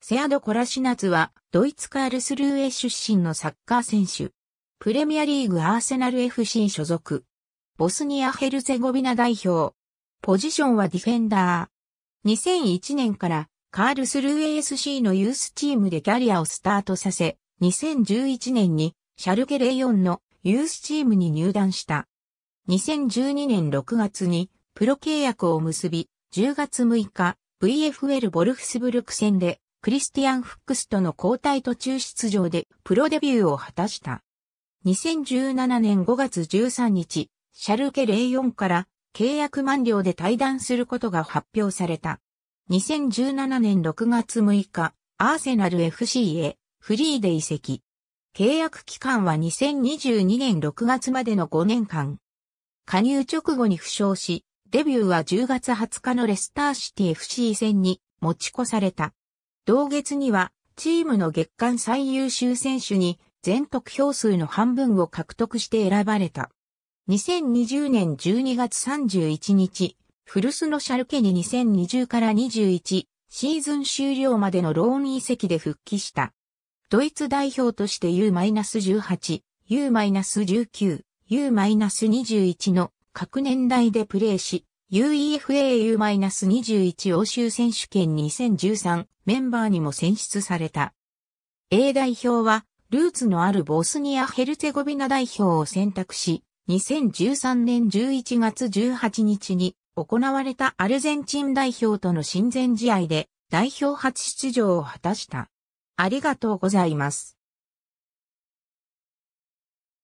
セアド・コラシナツは、ドイツカールスルーエ出身のサッカー選手。プレミアリーグアーセナル FC 所属。ボスニア・ヘルゼゴビナ代表。ポジションはディフェンダー。2001年からカールスルー ASC のユースチームでキャリアをスタートさせ、2011年にシャルケレイオンのユースチームに入団した。2012年6月にプロ契約を結び、10月6日 VFL ボルフスブルク戦でクリスティアン・フックスとの交代途中出場でプロデビューを果たした。2017年5月13日、シャルケ04から契約満了で退団することが発表された。2017年6月6日、アーセナル FC へフリーで移籍。契約期間は2022年6月までの5年間。加入直後に負傷し、デビューは10月20日のレスターシティ FC 戦に持ち越された。同月には、チームの月間最優秀選手に全得票数の半分を獲得して選ばれた。2020年12月31日、古巣のシャルケに2020から21シーズン終了までのローン移籍で復帰した。ドイツ代表として U-18、U-19、U-21 の各年代でプレーし、UEFA-21 u 欧州選手権2013メンバーにも選出された。A 代表は、ルーツのあるボスニア・ヘルツェゴビナ代表を選択し、2013年11月18日に行われたアルゼンチン代表との親善試合で代表初出場を果たした。ありがとうございます。